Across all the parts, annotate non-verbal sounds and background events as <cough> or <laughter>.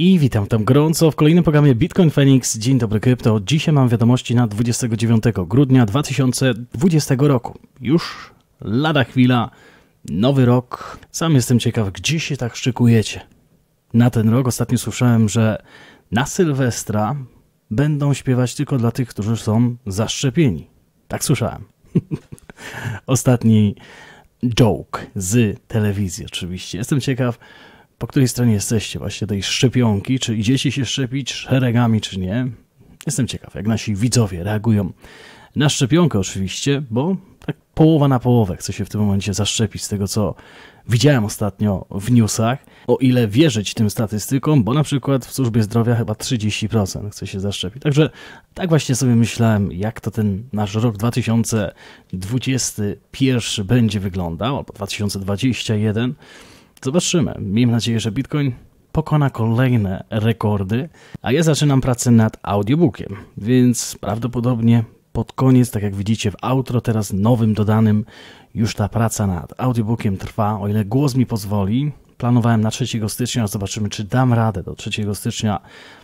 I witam tam gorąco w kolejnym programie Bitcoin Phoenix. Dzień dobry krypto. Dzisiaj mam wiadomości na 29 grudnia 2020 roku. Już lada chwila, nowy rok. Sam jestem ciekaw, gdzie się tak szykujecie. Na ten rok ostatnio słyszałem, że na Sylwestra będą śpiewać tylko dla tych, którzy są zaszczepieni. Tak słyszałem. <laughs> Ostatni joke z telewizji oczywiście. Jestem ciekaw, po której stronie jesteście, właśnie tej szczepionki, czy idziecie się szczepić szeregami, czy nie. Jestem ciekaw, jak nasi widzowie reagują na szczepionkę oczywiście, bo tak połowa na połowę chce się w tym momencie zaszczepić z tego, co widziałem ostatnio w newsach, o ile wierzyć tym statystykom, bo na przykład w służbie zdrowia chyba 30% chce się zaszczepić. Także tak właśnie sobie myślałem, jak to ten nasz rok 2021 będzie wyglądał, albo 2021. Zobaczymy. Miejmy nadzieję, że Bitcoin pokona kolejne rekordy, a ja zaczynam pracę nad audiobookiem, więc prawdopodobnie pod koniec, tak jak widzicie w outro, teraz nowym dodanym, już ta praca nad audiobookiem trwa, o ile głos mi pozwoli. Planowałem na 3 stycznia, zobaczymy czy dam radę do 3 stycznia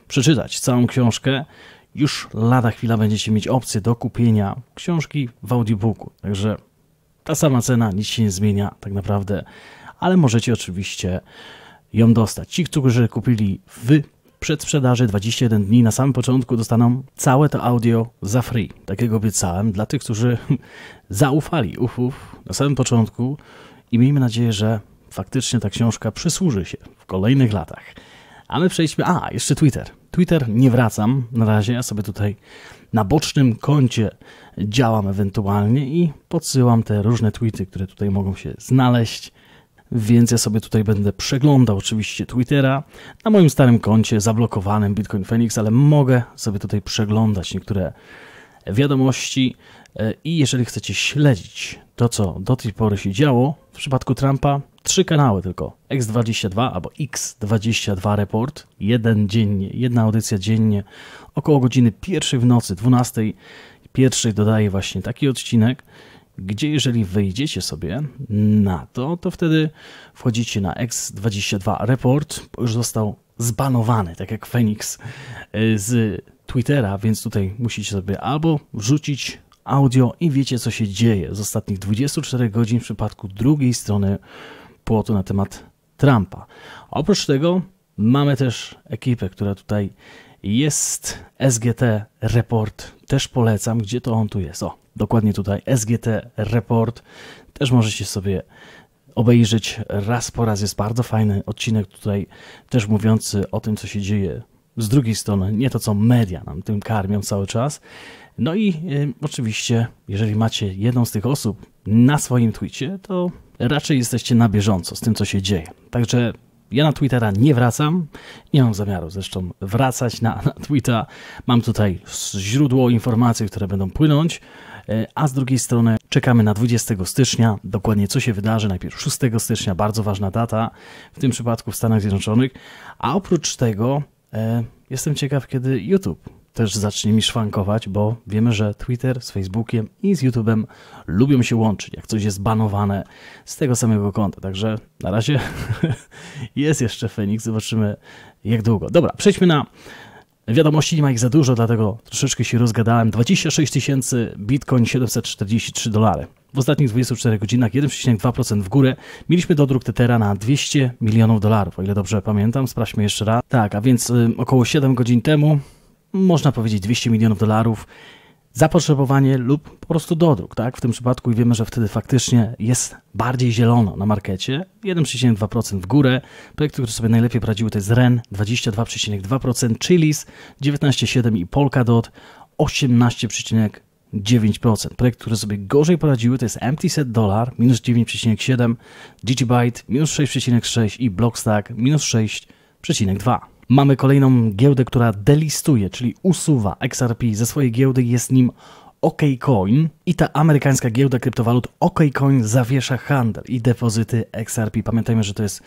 przeczytać całą książkę. Już lada chwila będziecie mieć opcję do kupienia książki w audiobooku, także ta sama cena, nic się nie zmienia tak naprawdę ale możecie oczywiście ją dostać. Ci, którzy kupili w przedsprzedaży 21 dni na samym początku dostaną całe to audio za free. Takiego obiecałem dla tych, którzy <laughs> zaufali UFów na samym początku i miejmy nadzieję, że faktycznie ta książka przysłuży się w kolejnych latach. A my przejdźmy... A, jeszcze Twitter. Twitter nie wracam na razie, ja sobie tutaj na bocznym koncie działam ewentualnie i podsyłam te różne tweety, które tutaj mogą się znaleźć więc ja sobie tutaj będę przeglądał oczywiście Twittera na moim starym koncie zablokowanym Bitcoin Phoenix, ale mogę sobie tutaj przeglądać niektóre wiadomości e, i jeżeli chcecie śledzić to, co do tej pory się działo, w przypadku Trumpa trzy kanały tylko, X22 albo X22 Report, jeden dziennie, jedna audycja dziennie, około godziny pierwszej w nocy, 12, pierwszej dodaję właśnie taki odcinek, gdzie jeżeli wejdziecie sobie na to, to wtedy wchodzicie na X22 Report, już został zbanowany, tak jak Phoenix y, z Twittera, więc tutaj musicie sobie albo wrzucić audio i wiecie, co się dzieje z ostatnich 24 godzin w przypadku drugiej strony płotu na temat Trumpa. Oprócz tego mamy też ekipę, która tutaj jest SGT Report, też polecam, gdzie to on tu jest. O, dokładnie tutaj SGT Report. Też możecie sobie obejrzeć raz po raz. Jest bardzo fajny odcinek tutaj, też mówiący o tym, co się dzieje z drugiej strony, nie to, co media nam tym karmią cały czas. No i y, oczywiście, jeżeli macie jedną z tych osób na swoim Twitchie, to raczej jesteście na bieżąco z tym, co się dzieje. Także ja na Twittera nie wracam, nie mam zamiaru zresztą wracać na, na Twittera. Mam tutaj źródło informacji, które będą płynąć. E, a z drugiej strony czekamy na 20 stycznia, dokładnie co się wydarzy, najpierw 6 stycznia, bardzo ważna data, w tym przypadku w Stanach Zjednoczonych, a oprócz tego e, jestem ciekaw, kiedy YouTube też zacznie mi szwankować, bo wiemy, że Twitter z Facebookiem i z YouTube'em lubią się łączyć, jak coś jest banowane z tego samego konta. Także na razie <laughs> jest jeszcze Fenix, zobaczymy jak długo. Dobra, przejdźmy na Wiadomości nie ma ich za dużo, dlatego troszeczkę się rozgadałem. 26 tysięcy bitcoin 743 dolary. W ostatnich 24 godzinach 1,2% w górę. Mieliśmy dodruk Tetera na 200 milionów dolarów, o ile dobrze pamiętam. Sprawdźmy jeszcze raz. Tak, a więc y, około 7 godzin temu można powiedzieć 200 milionów dolarów zapotrzebowanie lub po prostu dodruk, tak? W tym przypadku i wiemy, że wtedy faktycznie jest bardziej zielono na markecie, 1,2% w górę. Projekty, które sobie najlepiej poradziły to jest REN 22,2%, Chilis 19,7% i Polkadot 18,9%. Projekty, które sobie gorzej poradziły to jest Empty Set Dollar minus 9,7%, Gigabyte minus 6,6% i Blockstack minus 6,2%. Mamy kolejną giełdę, która delistuje, czyli usuwa XRP ze swojej giełdy, jest nim OKCoin i ta amerykańska giełda kryptowalut OKCoin zawiesza handel i depozyty XRP. Pamiętajmy, że to jest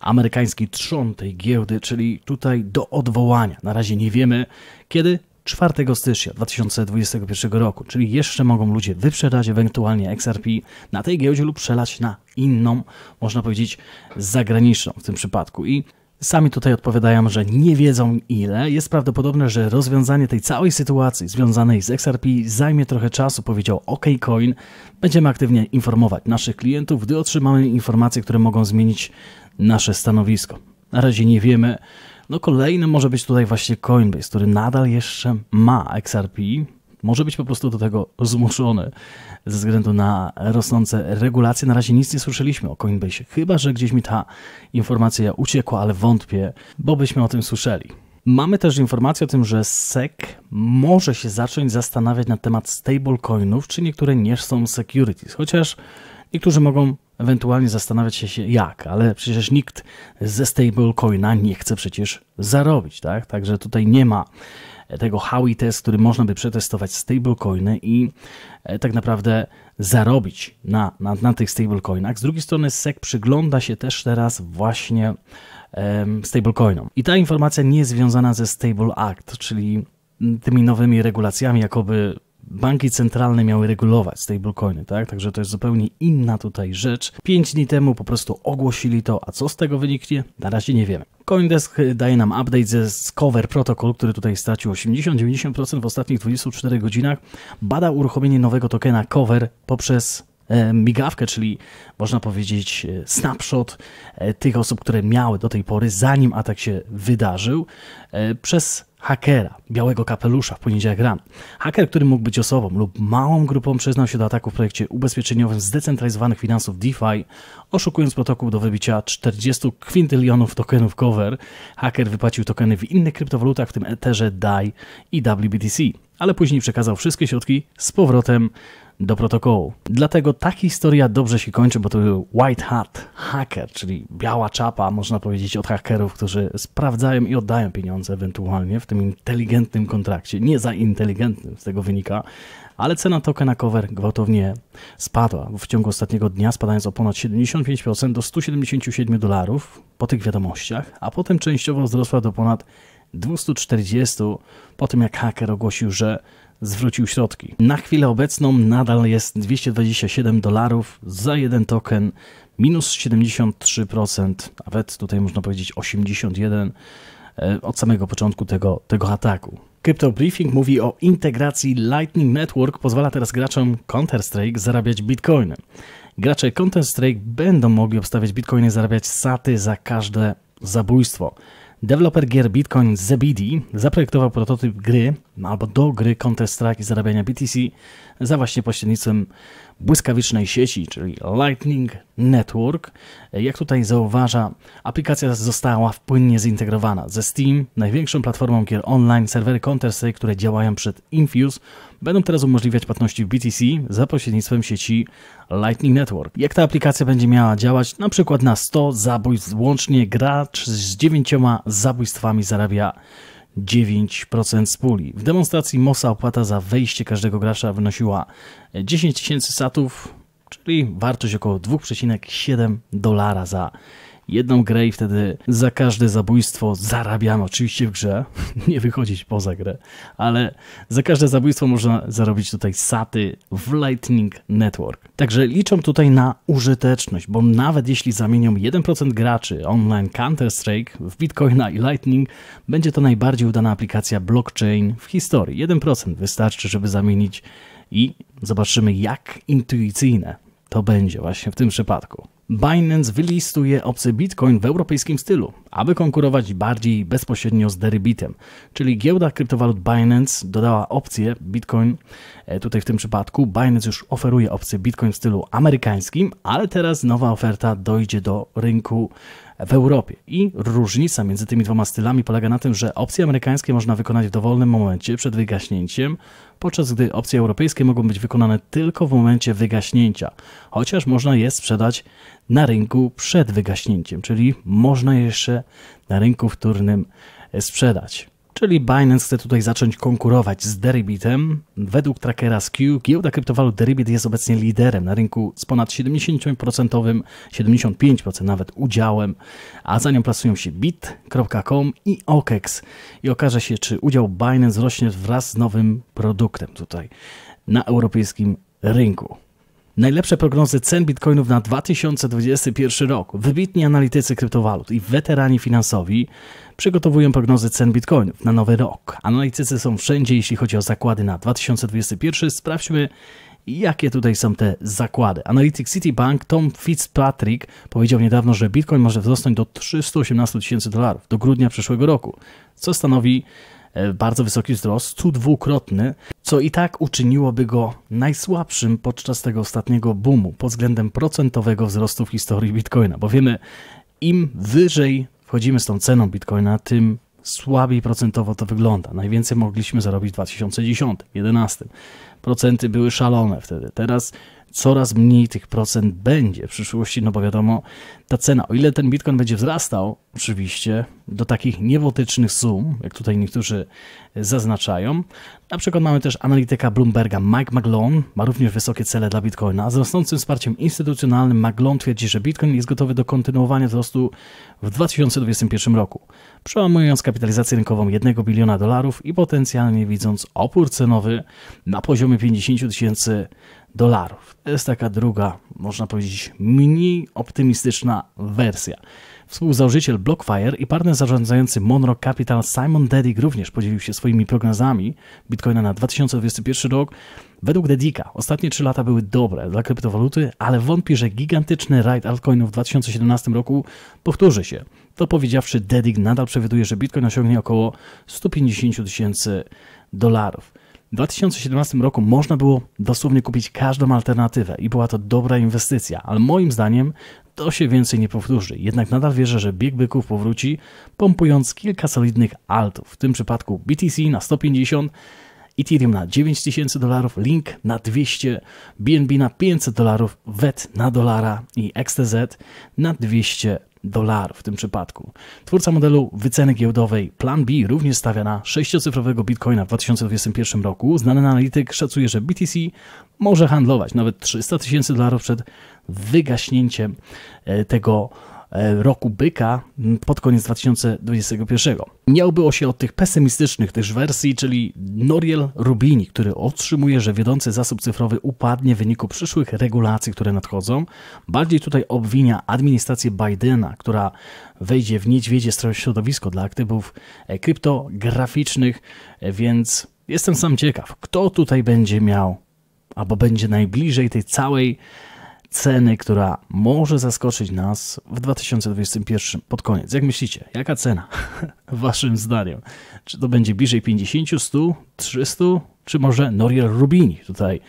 amerykański trzon tej giełdy, czyli tutaj do odwołania. Na razie nie wiemy kiedy. 4 stycznia 2021 roku, czyli jeszcze mogą ludzie wyprzedać ewentualnie XRP na tej giełdzie lub przelać na inną, można powiedzieć zagraniczną w tym przypadku. I Sami tutaj odpowiadają, że nie wiedzą ile. Jest prawdopodobne, że rozwiązanie tej całej sytuacji związanej z XRP zajmie trochę czasu, powiedział OKCoin. Będziemy aktywnie informować naszych klientów, gdy otrzymamy informacje, które mogą zmienić nasze stanowisko. Na razie nie wiemy. No kolejny może być tutaj właśnie Coinbase, który nadal jeszcze ma XRP, może być po prostu do tego zmuszony ze względu na rosnące regulacje. Na razie nic nie słyszeliśmy o Coinbase, chyba że gdzieś mi ta informacja uciekła, ale wątpię, bo byśmy o tym słyszeli. Mamy też informację o tym, że SEC może się zacząć zastanawiać na temat stablecoinów, czy niektóre nie są securities, chociaż niektórzy mogą ewentualnie zastanawiać się jak, ale przecież nikt ze stablecoina nie chce przecież zarobić, tak? Także tutaj nie ma E, tego Howie Test, który można by przetestować stablecoiny i e, tak naprawdę zarobić na, na, na tych stablecoinach. Z drugiej strony SEC przygląda się też teraz właśnie um, stablecoinom. I ta informacja nie jest związana ze Stable Act, czyli tymi nowymi regulacjami, jakoby banki centralne miały regulować stablecoiny, tak? Także to jest zupełnie inna tutaj rzecz. Pięć dni temu po prostu ogłosili to, a co z tego wyniknie? Na razie nie wiemy. Coindesk daje nam update ze Cover Protocol, który tutaj stracił 80-90% w ostatnich 24 godzinach. Bada uruchomienie nowego tokena Cover poprzez e, migawkę, czyli można powiedzieć e, snapshot e, tych osób, które miały do tej pory, zanim atak się wydarzył, przez hakera, białego kapelusza w poniedziałek rano. Haker, który mógł być osobą lub małą grupą, przyznał się do ataku w projekcie ubezpieczeniowym zdecentralizowanych finansów DeFi, oszukując protokół do wybicia 40 kwintylionów tokenów cover. Haker wypłacił tokeny w innych kryptowalutach, w tym Etherze, DAI i WBTC, ale później przekazał wszystkie środki z powrotem do protokołu. Dlatego ta historia dobrze się kończy, bo to był White Hat, hacker, czyli biała czapa, można powiedzieć, od hakerów, którzy sprawdzają i oddają pieniądze ewentualnie w tym inteligentnym kontrakcie. Nie za inteligentnym z tego wynika, ale cena tokena cover gwałtownie spadła. W ciągu ostatniego dnia spadając o ponad 75% do 177 dolarów po tych wiadomościach, a potem częściowo wzrosła do ponad 240 po tym jak haker ogłosił, że zwrócił środki. Na chwilę obecną nadal jest 227 dolarów za jeden token, minus 73%, nawet tutaj można powiedzieć 81% e, od samego początku tego, tego ataku. Crypto Briefing mówi o integracji Lightning Network, pozwala teraz graczom Counter-Strike zarabiać bitcoiny. Gracze Counter-Strike będą mogli obstawiać bitcoiny i zarabiać saty za każde zabójstwo. Deweloper gier Bitcoin Zebidi zaprojektował prototyp gry albo do gry Counter-Strike i zarabiania BTC za właśnie pośrednictwem błyskawicznej sieci, czyli Lightning Network. Jak tutaj zauważa, aplikacja została wpłynnie zintegrowana ze Steam, największą platformą gier online, serwery Counter-Strike, które działają przed Infuse, będą teraz umożliwiać płatności w BTC za pośrednictwem sieci Lightning Network. Jak ta aplikacja będzie miała działać? Na przykład na 100 zabójstw łącznie gracz z 9 zabójstwami zarabia 9% z puli. W demonstracji Mosa opłata za wejście każdego gracza wynosiła 10 tysięcy satów, czyli wartość około 2,7 dolara za jedną grę i wtedy za każde zabójstwo zarabiamy, oczywiście w grze, <laughs> nie wychodzić poza grę, ale za każde zabójstwo można zarobić tutaj saty w Lightning Network. Także liczą tutaj na użyteczność, bo nawet jeśli zamienią 1% graczy online Counter-Strike w Bitcoina i Lightning, będzie to najbardziej udana aplikacja blockchain w historii. 1% wystarczy, żeby zamienić i zobaczymy jak intuicyjne to będzie właśnie w tym przypadku. Binance wylistuje obcy bitcoin w europejskim stylu, aby konkurować bardziej bezpośrednio z Deribitem, czyli giełda kryptowalut Binance dodała opcję bitcoin. E, tutaj w tym przypadku Binance już oferuje opcję bitcoin w stylu amerykańskim, ale teraz nowa oferta dojdzie do rynku w Europie. I różnica między tymi dwoma stylami polega na tym, że opcje amerykańskie można wykonać w dowolnym momencie przed wygaśnięciem, podczas gdy opcje europejskie mogą być wykonane tylko w momencie wygaśnięcia, chociaż można je sprzedać na rynku przed wygaśnięciem, czyli można jeszcze na rynku wtórnym sprzedać. Czyli Binance chce tutaj zacząć konkurować z Deribitem. Według trackera SQ giełda kryptowalut Deribit jest obecnie liderem na rynku z ponad 70%, 75% nawet udziałem, a za nią plasują się bit.com i OKEX. I okaże się, czy udział Binance rośnie wraz z nowym produktem tutaj na europejskim rynku. Najlepsze prognozy cen bitcoinów na 2021 rok. Wybitni analitycy kryptowalut i weterani finansowi przygotowują prognozy cen bitcoinów na nowy rok. Analitycy są wszędzie, jeśli chodzi o zakłady na 2021. Sprawdźmy, jakie tutaj są te zakłady. Analityk Citibank Tom Fitzpatrick powiedział niedawno, że bitcoin może wzrosnąć do 318 tysięcy dolarów do grudnia przyszłego roku, co stanowi E, bardzo wysoki wzrost, tu dwukrotny, co i tak uczyniłoby go najsłabszym podczas tego ostatniego boomu pod względem procentowego wzrostu w historii Bitcoina, bo wiemy, im wyżej wchodzimy z tą ceną Bitcoina, tym słabiej procentowo to wygląda. Najwięcej mogliśmy zarobić w 2010, 2011. Procenty były szalone wtedy. Teraz coraz mniej tych procent będzie w przyszłości, no bo wiadomo, ta cena, o ile ten bitcoin będzie wzrastał, oczywiście, do takich niebotycznych sum, jak tutaj niektórzy zaznaczają. Na przykład mamy też analityka Bloomberga Mike McGlone, ma również wysokie cele dla bitcoina. Z rosnącym wsparciem instytucjonalnym McGlone twierdzi, że bitcoin jest gotowy do kontynuowania wzrostu w 2021 roku, przełamując kapitalizację rynkową 1 biliona dolarów i potencjalnie widząc opór cenowy na poziomie 50 tysięcy dolarów. To jest taka druga, można powiedzieć, mini optymistyczna wersja. Współzałożyciel Blockfire i partner zarządzający Monroe Capital Simon Deddick również podzielił się swoimi prognozami Bitcoina na 2021 rok. Według Dedicka ostatnie 3 lata były dobre dla kryptowaluty, ale wątpi, że gigantyczny rajd altcoinów w 2017 roku powtórzy się. To powiedziawszy, Deddick nadal przewiduje, że Bitcoin osiągnie około 150 tysięcy dolarów. W 2017 roku można było dosłownie kupić każdą alternatywę i była to dobra inwestycja, ale moim zdaniem to się więcej nie powtórzy. Jednak nadal wierzę, że bieg byków powróci, pompując kilka solidnych altów, w tym przypadku BTC na 150, Ethereum na 9000 dolarów, Link na 200, BNB na 500 dolarów, VET na dolara i XTZ na 200 dolarów w tym przypadku. Twórca modelu wyceny giełdowej Plan B również stawia na sześciocyfrowego bitcoina w 2021 roku. Znany analityk szacuje, że BTC może handlować nawet 300 tysięcy dolarów przed wygaśnięciem e, tego E, roku byka pod koniec 2021. Nie obyło się od tych pesymistycznych też wersji, czyli Noriel Rubini, który otrzymuje, że wiodący zasób cyfrowy upadnie w wyniku przyszłych regulacji, które nadchodzą. Bardziej tutaj obwinia administrację Bidena, która wejdzie w niedźwiedzie środowisko dla aktywów e, kryptograficznych, e, więc jestem sam ciekaw, kto tutaj będzie miał albo będzie najbliżej tej całej ceny, która może zaskoczyć nas w 2021 pod koniec. Jak myślicie, jaka cena <laughs> waszym zdaniem? Czy to będzie bliżej 50, 100, 300, czy może Noriel Rubini tutaj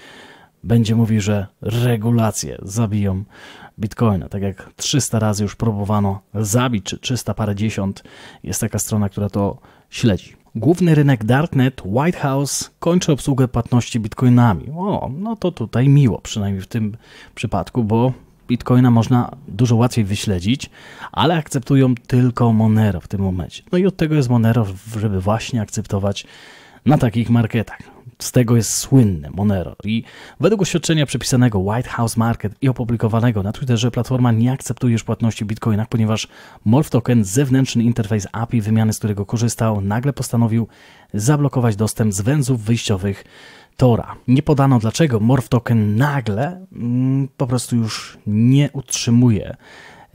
będzie mówił, że regulacje zabiją Bitcoina, tak jak 300 razy już próbowano zabić, czy 300 parędziesiąt Jest taka strona, która to śledzi. Główny rynek Darknet, White House, kończy obsługę płatności bitcoinami. O, no to tutaj miło, przynajmniej w tym przypadku, bo bitcoina można dużo łatwiej wyśledzić, ale akceptują tylko Monero w tym momencie. No i od tego jest Monero, żeby właśnie akceptować na takich marketach. Z tego jest słynny Monero i według oświadczenia przepisanego White House Market i opublikowanego na Twitterze platforma nie akceptuje już płatności w ponieważ Morph Token, zewnętrzny interfejs API wymiany, z którego korzystał, nagle postanowił zablokować dostęp z węzłów wyjściowych Tora. Nie podano dlaczego Morph Token nagle mm, po prostu już nie utrzymuje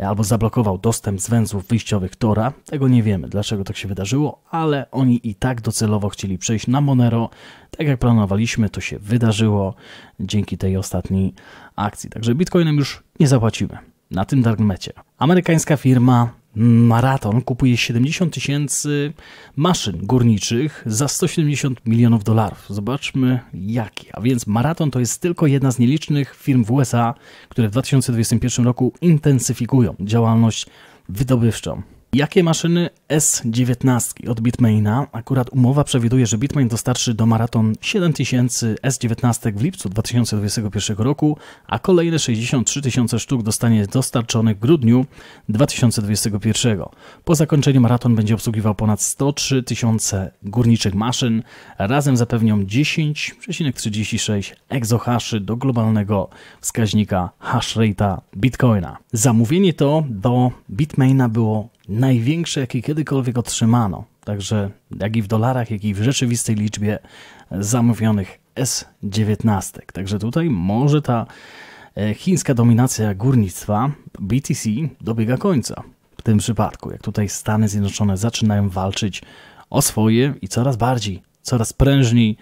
albo zablokował dostęp z węzłów wyjściowych Tora. Tego nie wiemy, dlaczego tak się wydarzyło, ale oni i tak docelowo chcieli przejść na Monero. Tak jak planowaliśmy, to się wydarzyło dzięki tej ostatniej akcji. Także bitcoinem już nie zapłacimy na tym darknecie. Amerykańska firma maraton kupuje 70 tysięcy maszyn górniczych za 170 milionów dolarów. Zobaczmy jakie. A więc maraton to jest tylko jedna z nielicznych firm w USA, które w 2021 roku intensyfikują działalność wydobywczą. Jakie maszyny S19 od Bitmaina? Akurat umowa przewiduje, że Bitmain dostarczy do maraton 7000 S19 w lipcu 2021 roku, a kolejne 63 tysiące sztuk dostanie dostarczonych w grudniu 2021. Po zakończeniu maraton będzie obsługiwał ponad 103 tysiące górniczych maszyn. Razem zapewnią 10,36 egzohaszy do globalnego wskaźnika rate'a Bitcoina. Zamówienie to do Bitmaina było największe, jakie kiedykolwiek otrzymano. Także jak i w dolarach, jak i w rzeczywistej liczbie zamówionych S19. Także tutaj może ta e, chińska dominacja górnictwa BTC dobiega końca. W tym przypadku, jak tutaj Stany Zjednoczone zaczynają walczyć o swoje i coraz bardziej, coraz prężniej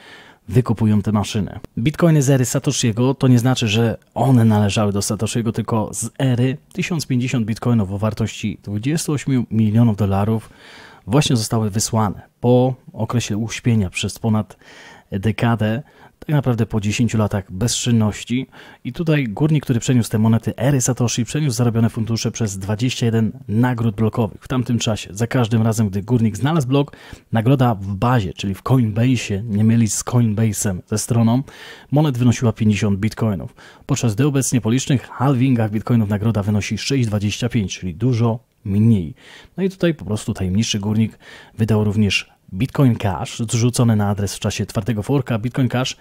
wykupują te maszyny. Bitcoiny z ery Satoshiego to nie znaczy, że one należały do Satoshiego, tylko z ery 1050 bitcoinów o wartości 28 milionów dolarów właśnie zostały wysłane po okresie uśpienia przez ponad dekadę tak naprawdę po 10 latach bezczynności. I tutaj górnik, który przeniósł te monety ery Satoshi, przeniósł zarobione fundusze przez 21 nagród blokowych w tamtym czasie. Za każdym razem, gdy górnik znalazł blok, nagroda w bazie, czyli w Coinbase, nie myli z Coinbase'em, ze stroną, monet wynosiła 50 bitcoinów. Podczas gdy obecnie po licznych halvingach bitcoinów nagroda wynosi 6,25, czyli dużo mniej. No i tutaj po prostu tajemniczy górnik wydał również Bitcoin Cash zrzucony na adres w czasie twardego forka Bitcoin Cash,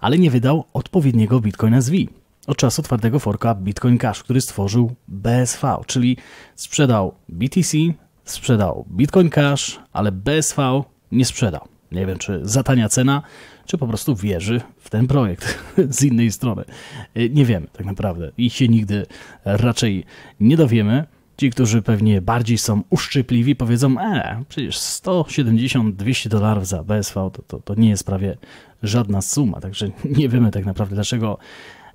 ale nie wydał odpowiedniego Bitcoina SV Od czasu twardego forka Bitcoin Cash, który stworzył BSV, czyli sprzedał BTC, sprzedał Bitcoin Cash, ale BSV nie sprzedał. Nie wiem, czy zatania cena, czy po prostu wierzy w ten projekt <laughs> z innej strony. Y, nie wiemy tak naprawdę i się nigdy raczej nie dowiemy. Ci, którzy pewnie bardziej są uszczypliwi, powiedzą, e, przecież 170-200 dolarów za BSV to, to, to nie jest prawie żadna suma, także <laughs> nie wiemy tak naprawdę dlaczego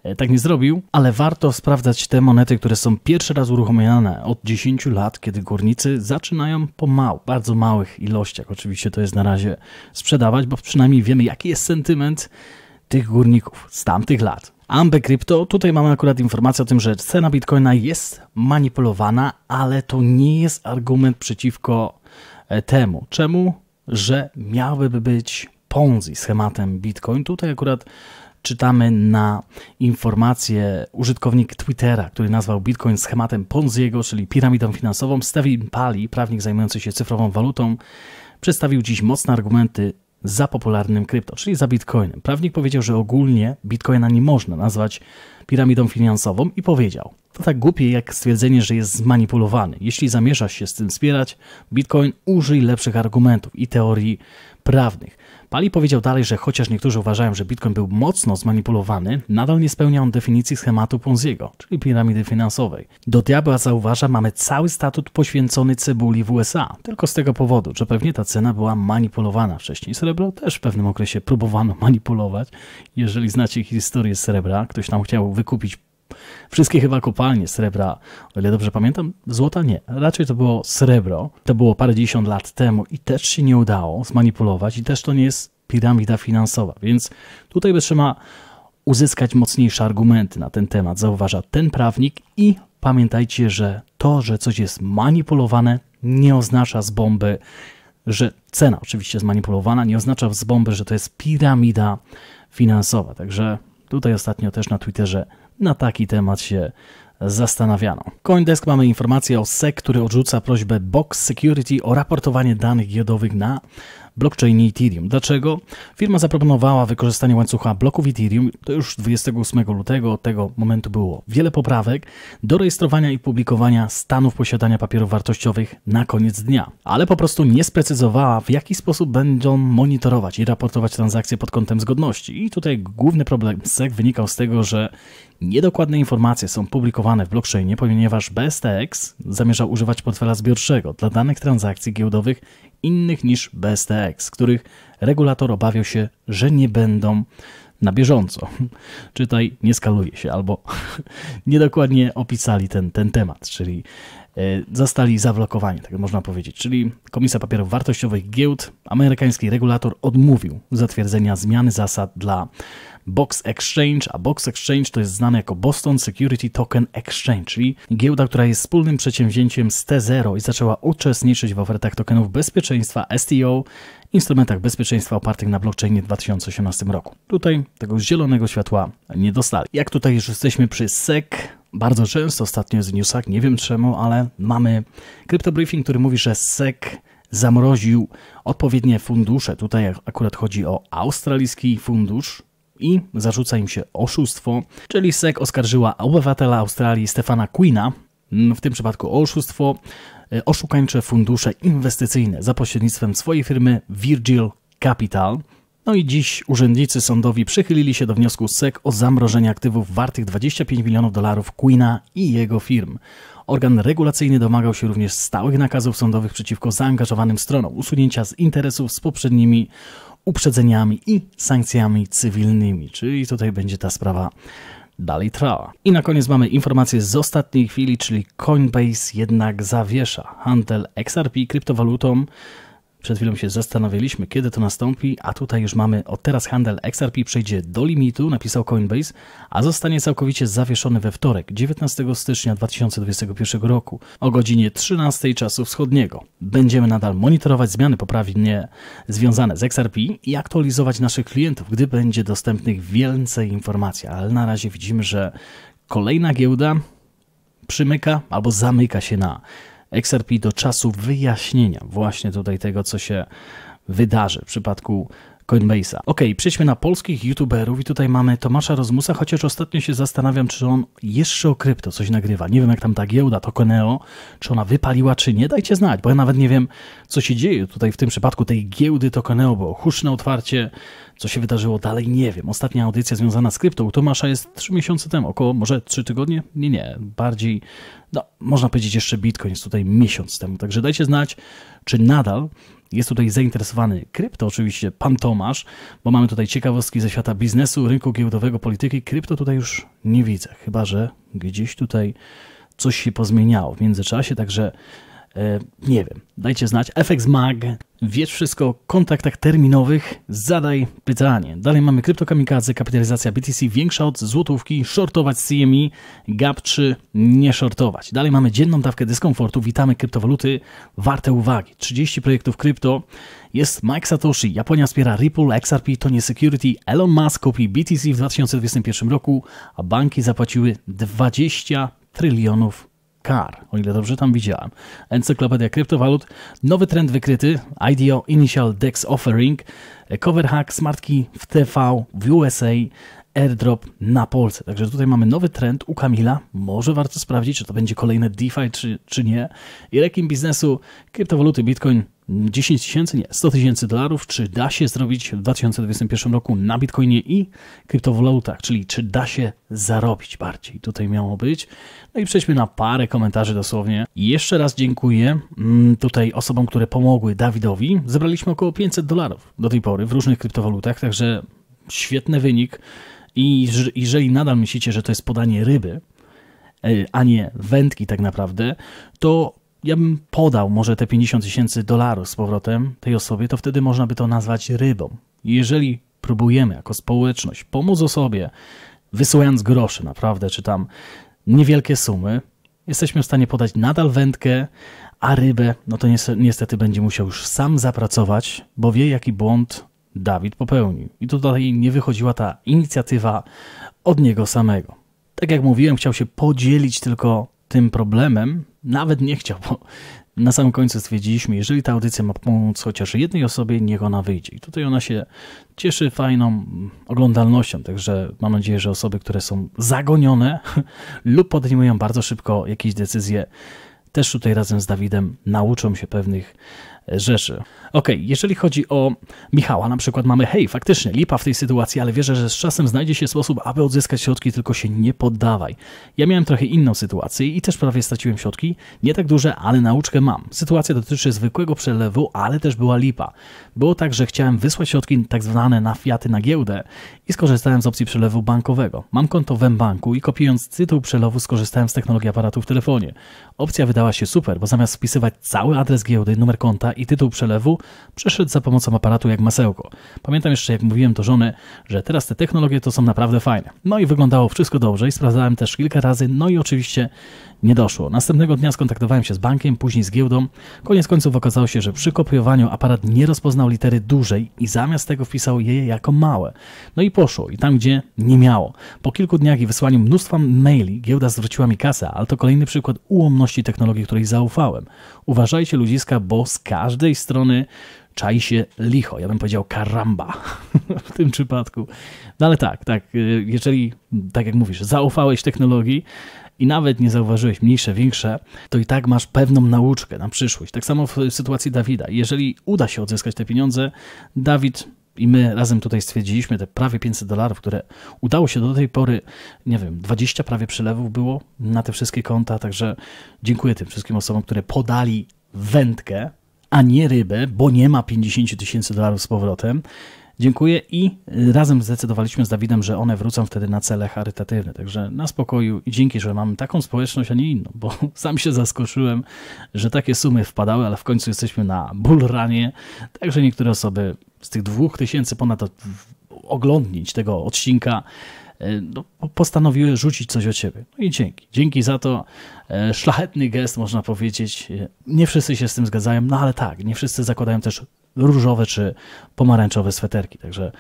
e, tak nie zrobił, ale warto sprawdzać te monety, które są pierwszy raz uruchomione od 10 lat, kiedy górnicy zaczynają po pomału, bardzo małych ilościach, oczywiście to jest na razie sprzedawać, bo przynajmniej wiemy jaki jest sentyment tych górników z tamtych lat. Ambe Crypto. Tutaj mamy akurat informację o tym, że cena Bitcoina jest manipulowana, ale to nie jest argument przeciwko e, temu. Czemu? Że miałyby być Ponzi schematem Bitcoin. Tutaj akurat czytamy na informację użytkownik Twittera, który nazwał Bitcoin schematem Ponziego, czyli piramidą finansową. Stevie Pali, prawnik zajmujący się cyfrową walutą, przedstawił dziś mocne argumenty za popularnym krypto, czyli za bitcoinem. Prawnik powiedział, że ogólnie bitcoina nie można nazwać piramidą finansową i powiedział, to tak głupie jak stwierdzenie, że jest zmanipulowany. Jeśli zamierzasz się z tym wspierać, bitcoin użyj lepszych argumentów i teorii prawnych. Pali powiedział dalej, że chociaż niektórzy uważają, że Bitcoin był mocno zmanipulowany, nadal nie spełnia on definicji schematu Ponziego, czyli piramidy finansowej. Do diabła zauważa, mamy cały statut poświęcony cebuli w USA, tylko z tego powodu, że pewnie ta cena była manipulowana wcześniej. Srebro też w pewnym okresie próbowano manipulować. Jeżeli znacie historię srebra, ktoś tam chciał wykupić Wszystkie chyba kopalnie srebra, o ile dobrze pamiętam, złota nie. Raczej to było srebro. To było parędziesiąt lat temu i też się nie udało zmanipulować i też to nie jest piramida finansowa, więc tutaj by trzeba uzyskać mocniejsze argumenty na ten temat, zauważa ten prawnik i pamiętajcie, że to, że coś jest manipulowane, nie oznacza z bomby, że cena oczywiście jest manipulowana, nie oznacza z bomby, że to jest piramida finansowa. Także tutaj ostatnio też na Twitterze na taki temat się zastanawiano. Coindesk mamy informację o SEC, który odrzuca prośbę Box Security o raportowanie danych giełdowych na blockchain Ethereum. Dlaczego? Firma zaproponowała wykorzystanie łańcucha bloków Ethereum, to już 28 lutego od tego momentu było wiele poprawek, do rejestrowania i publikowania stanów posiadania papierów wartościowych na koniec dnia, ale po prostu nie sprecyzowała w jaki sposób będą monitorować i raportować transakcje pod kątem zgodności. I tutaj główny problem SEC wynikał z tego, że niedokładne informacje są publikowane w blockchainie, ponieważ BSTX zamierza używać portfela zbiorczego dla danych transakcji giełdowych innych niż BSTX, których regulator obawiał się, że nie będą na bieżąco. <laughs> Czytaj, nie skaluje się, albo <laughs> niedokładnie opisali ten, ten temat, czyli e, zostali zablokowani, tak można powiedzieć. Czyli Komisja Papierów Wartościowych Giełd, amerykański regulator odmówił zatwierdzenia zmiany zasad dla Box Exchange, a Box Exchange to jest znane jako Boston Security Token Exchange, czyli giełda, która jest wspólnym przedsięwzięciem z T0 i zaczęła uczestniczyć w ofertach tokenów bezpieczeństwa STO, instrumentach bezpieczeństwa opartych na blockchainie w 2018 roku. Tutaj tego zielonego światła nie dostali. Jak tutaj już jesteśmy przy SEC, bardzo często ostatnio z w newsach, nie wiem czemu, ale mamy kryptobriefing, który mówi, że SEC zamroził odpowiednie fundusze. Tutaj akurat chodzi o australijski fundusz i zarzuca im się oszustwo, czyli SEC oskarżyła obywatela Australii Stefana Queena, mm, w tym przypadku o oszustwo, e, oszukańcze fundusze inwestycyjne za pośrednictwem swojej firmy Virgil Capital. No i dziś urzędnicy sądowi przychylili się do wniosku SEC o zamrożenie aktywów wartych 25 milionów dolarów Queena i jego firm. Organ regulacyjny domagał się również stałych nakazów sądowych przeciwko zaangażowanym stronom, usunięcia z interesów z poprzednimi uprzedzeniami i sankcjami cywilnymi, czyli tutaj będzie ta sprawa dalej trwała. I na koniec mamy informację z ostatniej chwili, czyli Coinbase jednak zawiesza handel XRP kryptowalutą przed chwilą się zastanawialiśmy, kiedy to nastąpi, a tutaj już mamy od teraz handel XRP przejdzie do limitu, napisał Coinbase, a zostanie całkowicie zawieszony we wtorek, 19 stycznia 2021 roku o godzinie 13 czasu wschodniego. Będziemy nadal monitorować zmiany poprawnie związane z XRP i aktualizować naszych klientów, gdy będzie dostępnych więcej informacji, ale na razie widzimy, że kolejna giełda przymyka albo zamyka się na XRP do czasu wyjaśnienia właśnie tutaj tego, co się wydarzy w przypadku Coinbase'a. Ok, przejdźmy na polskich youtuberów i tutaj mamy Tomasza Rozmusa, chociaż ostatnio się zastanawiam, czy on jeszcze o krypto coś nagrywa. Nie wiem, jak tam ta giełda Tokeneo, czy ona wypaliła, czy nie. Dajcie znać, bo ja nawet nie wiem, co się dzieje tutaj w tym przypadku tej giełdy Tokeneo, bo huczne otwarcie, co się wydarzyło dalej, nie wiem. Ostatnia audycja związana z kryptą u Tomasza jest 3 miesiące temu, około może 3 tygodnie? Nie, nie, bardziej, no można powiedzieć jeszcze Bitcoin jest tutaj miesiąc temu. Także dajcie znać, czy nadal jest tutaj zainteresowany krypto, oczywiście pan Tomasz, bo mamy tutaj ciekawostki ze świata biznesu, rynku giełdowego, polityki. Krypto tutaj już nie widzę, chyba że gdzieś tutaj coś się pozmieniało w międzyczasie, także E, nie wiem, dajcie znać. FX Mag, wiesz wszystko o kontaktach terminowych, zadaj pytanie. Dalej mamy kryptokamikadze, kapitalizacja BTC większa od złotówki, shortować CME, gap czy nie shortować. Dalej mamy dzienną dawkę dyskomfortu, witamy kryptowaluty, warte uwagi. 30 projektów krypto, jest Mike Satoshi, Japonia wspiera Ripple, XRP, Tonie Security, Elon Musk kupi BTC w 2021 roku, a banki zapłaciły 20 trylionów Car, o ile dobrze tam widziałem. Encyklopedia kryptowalut, nowy trend wykryty, IDO Initial DEX Offering, cover hack, smartki w TV, w USA, airdrop na Polsce. Także tutaj mamy nowy trend u Kamila. Może warto sprawdzić, czy to będzie kolejne DeFi, czy, czy nie. I rekin biznesu kryptowaluty Bitcoin 10 tysięcy, nie, 100 tysięcy dolarów, czy da się zrobić w 2021 roku na Bitcoinie i kryptowalutach, czyli czy da się zarobić bardziej. Tutaj miało być. No i przejdźmy na parę komentarzy dosłownie. Jeszcze raz dziękuję mm, tutaj osobom, które pomogły Dawidowi. Zebraliśmy około 500 dolarów do tej pory w różnych kryptowalutach, także świetny wynik. I jeżeli nadal myślicie, że to jest podanie ryby, e, a nie wędki tak naprawdę, to ja bym podał może te 50 tysięcy dolarów z powrotem tej osobie, to wtedy można by to nazwać rybą. Jeżeli próbujemy jako społeczność pomóc osobie, wysyłając grosze, naprawdę, czy tam niewielkie sumy, jesteśmy w stanie podać nadal wędkę, a rybę, no to niestety będzie musiał już sam zapracować, bo wie, jaki błąd Dawid popełnił. I tutaj nie wychodziła ta inicjatywa od niego samego. Tak jak mówiłem, chciał się podzielić tylko tym problemem, nawet nie chciał, bo na samym końcu stwierdziliśmy, jeżeli ta audycja ma pomóc chociaż jednej osobie, niech ona wyjdzie. I tutaj ona się cieszy fajną mm, oglądalnością, także mam nadzieję, że osoby, które są zagonione <laughs> lub podejmują bardzo szybko jakieś decyzje, też tutaj razem z Dawidem nauczą się pewnych e, rzeczy. Okej, okay, jeżeli chodzi o Michała, na przykład mamy hej, faktycznie lipa w tej sytuacji, ale wierzę, że z czasem znajdzie się sposób, aby odzyskać środki, tylko się nie poddawaj. Ja miałem trochę inną sytuację i też prawie straciłem środki, nie tak duże, ale nauczkę mam. Sytuacja dotyczy zwykłego przelewu, ale też była lipa. Było tak, że chciałem wysłać środki tak zwane na fiaty na giełdę i skorzystałem z opcji przelewu bankowego. Mam konto w banku i kopiując tytuł przelewu skorzystałem z technologii aparatu w telefonie. Opcja wydała się super, bo zamiast wpisywać cały adres giełdy, numer konta i tytuł przelewu, przeszedł za pomocą aparatu jak masełko. Pamiętam jeszcze, jak mówiłem do żony, że teraz te technologie to są naprawdę fajne. No i wyglądało wszystko dobrze i sprawdzałem też kilka razy, no i oczywiście nie doszło. Następnego dnia skontaktowałem się z bankiem, później z giełdą. Koniec końców okazało się, że przy kopiowaniu aparat nie rozpoznał litery dużej i zamiast tego wpisał je jako małe. No i poszło i tam, gdzie nie miało. Po kilku dniach i wysłaniu mnóstwa maili giełda zwróciła mi kasę, ale to kolejny przykład ułomności technologii, której zaufałem. Uważajcie ludziska, bo z każdej strony czai się licho. Ja bym powiedział karamba <laughs> w tym przypadku. No ale tak, tak, y, jeżeli, tak jak mówisz, zaufałeś technologii i nawet nie zauważyłeś mniejsze, większe, to i tak masz pewną nauczkę na przyszłość. Tak samo w sytuacji Dawida. Jeżeli uda się odzyskać te pieniądze, Dawid i my razem tutaj stwierdziliśmy te prawie 500 dolarów, które udało się do tej pory, nie wiem, 20 prawie przelewów było na te wszystkie konta, także dziękuję tym wszystkim osobom, które podali wędkę a nie rybę, bo nie ma 50 tysięcy dolarów z powrotem. Dziękuję i y, razem zdecydowaliśmy z Dawidem, że one wrócą wtedy na cele charytatywne. Także na spokoju i dzięki, że mamy taką społeczność, a nie inną, bo <laughs> sam się zaskoczyłem, że takie sumy wpadały, ale w końcu jesteśmy na ranie. Także niektóre osoby z tych dwóch tysięcy ponad oglądnić tego odcinka E, no, postanowiły rzucić coś o ciebie. No i dzięki. Dzięki za to e, szlachetny gest, można powiedzieć. E, nie wszyscy się z tym zgadzają, no ale tak, nie wszyscy zakładają też różowe czy pomarańczowe sweterki, także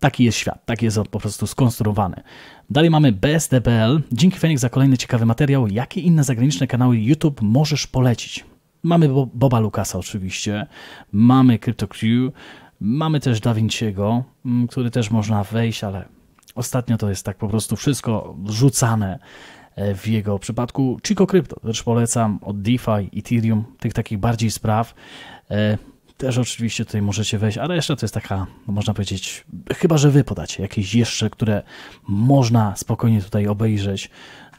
Taki jest świat, taki jest on po prostu skonstruowany. Dalej mamy BSDPL. Dzięki Fenix za kolejny ciekawy materiał. Jakie inne zagraniczne kanały YouTube możesz polecić? Mamy Boba Lukasa oczywiście, mamy CryptoCrew, mamy też Da Vinci'ego, mm, który też można wejść, ale Ostatnio to jest tak po prostu wszystko rzucane e, w jego przypadku. Chico Crypto też polecam od DeFi, Ethereum, tych takich bardziej spraw. E, też oczywiście tutaj możecie wejść, ale jeszcze to jest taka, no można powiedzieć, chyba że wy podacie jakieś jeszcze, które można spokojnie tutaj obejrzeć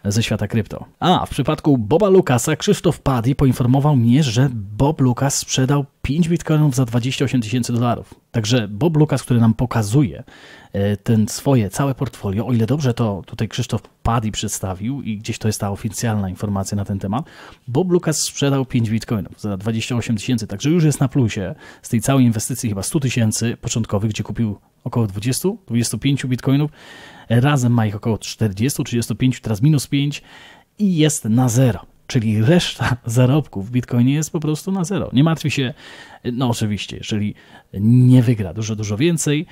ze świata krypto. A w przypadku Boba Lukasa Krzysztof Paddy poinformował mnie, że Bob Lukas sprzedał 5 bitcoinów za 28 tysięcy dolarów. Także Bob Lucas, który nam pokazuje e, ten swoje całe portfolio, o ile dobrze to tutaj Krzysztof Paddy przedstawił i gdzieś to jest ta oficjalna informacja na ten temat, Bob Lucas sprzedał 5 bitcoinów za 28 tysięcy, także już jest na plusie z tej całej inwestycji chyba 100 tysięcy początkowych, gdzie kupił około 20-25 bitcoinów, e, razem ma ich około 40-35, teraz minus 5 i jest na zero. Czyli reszta <laughs> zarobków w Bitcoinie jest po prostu na zero. Nie martwi się, no oczywiście, jeżeli nie wygra dużo, dużo więcej,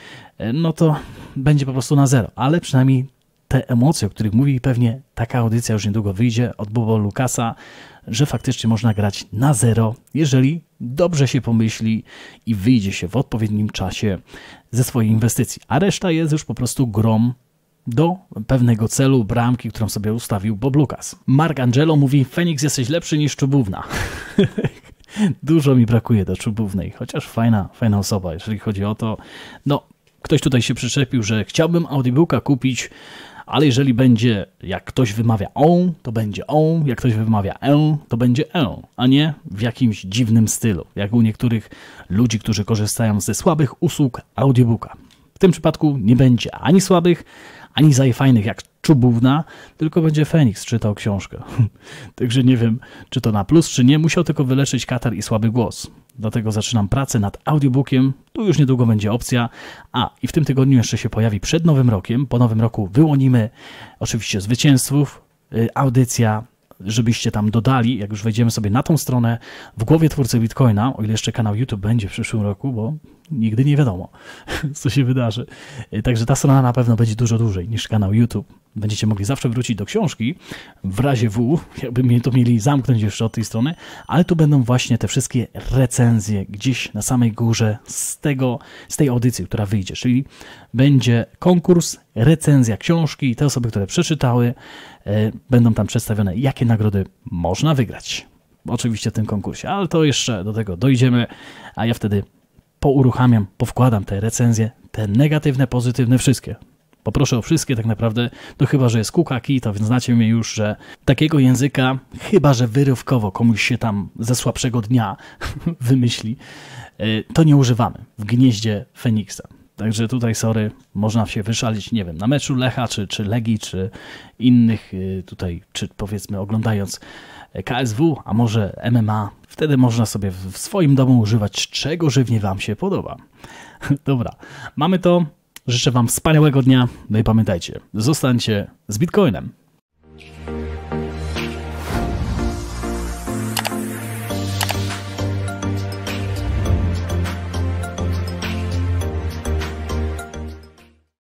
no to będzie po prostu na zero, ale przynajmniej te emocje, o których mówi pewnie taka audycja już niedługo wyjdzie od Bobo Lukasa, że faktycznie można grać na zero, jeżeli dobrze się pomyśli i wyjdzie się w odpowiednim czasie ze swojej inwestycji. A reszta jest już po prostu grom do pewnego celu bramki, którą sobie ustawił Bob Lucas. Mark Angelo mówi, Feniks jesteś lepszy niż Czubówna. <laughs> Dużo mi brakuje do Czubównej, chociaż fajna, fajna osoba, jeżeli chodzi o to. No, ktoś tutaj się przyczepił, że chciałbym audiobooka kupić, ale jeżeli będzie, jak ktoś wymawia on, to będzie on, jak ktoś wymawia L, to będzie L, a nie w jakimś dziwnym stylu, jak u niektórych ludzi, którzy korzystają ze słabych usług audiobooka. W tym przypadku nie będzie ani słabych, ani fajnych jak czubówna, tylko będzie Feniks czytał książkę. <laughs> Także nie wiem, czy to na plus, czy nie. Musiał tylko wyleczyć katar i słaby głos. Dlatego zaczynam pracę nad audiobookiem. Tu już niedługo będzie opcja. A, i w tym tygodniu jeszcze się pojawi przed Nowym Rokiem. Po Nowym Roku wyłonimy oczywiście zwycięzców, y, audycja żebyście tam dodali, jak już wejdziemy sobie na tą stronę, w głowie twórcy Bitcoina, o ile jeszcze kanał YouTube będzie w przyszłym roku, bo nigdy nie wiadomo, <laughs> co się wydarzy. E, także ta strona na pewno będzie dużo dłużej niż kanał YouTube. Będziecie mogli zawsze wrócić do książki, w razie W, jakby mnie to mieli zamknąć jeszcze od tej strony, ale tu będą właśnie te wszystkie recenzje gdzieś na samej górze z, tego, z tej audycji, która wyjdzie, czyli będzie konkurs, recenzja książki i te osoby, które przeczytały, e, będą tam przedstawione, jakie nagrody można wygrać oczywiście w tym konkursie, ale to jeszcze do tego dojdziemy, a ja wtedy pouruchamiam, powkładam te recenzje, te negatywne, pozytywne, wszystkie. Poproszę o wszystkie tak naprawdę, no chyba, że jest kuka to znacie mnie już, że takiego języka, chyba, że wyrywkowo komuś się tam ze słabszego dnia <laughs> wymyśli, y, to nie używamy w gnieździe Feniksa. Także tutaj, sorry, można się wyszalić, nie wiem, na meczu Lecha, czy, czy Legii, czy innych y, tutaj, czy powiedzmy oglądając KSW, a może MMA. Wtedy można sobie w swoim domu używać czego żywnie Wam się podoba. <laughs> Dobra, mamy to. Życzę Wam wspaniałego dnia. No i pamiętajcie, zostańcie z Bitcoinem.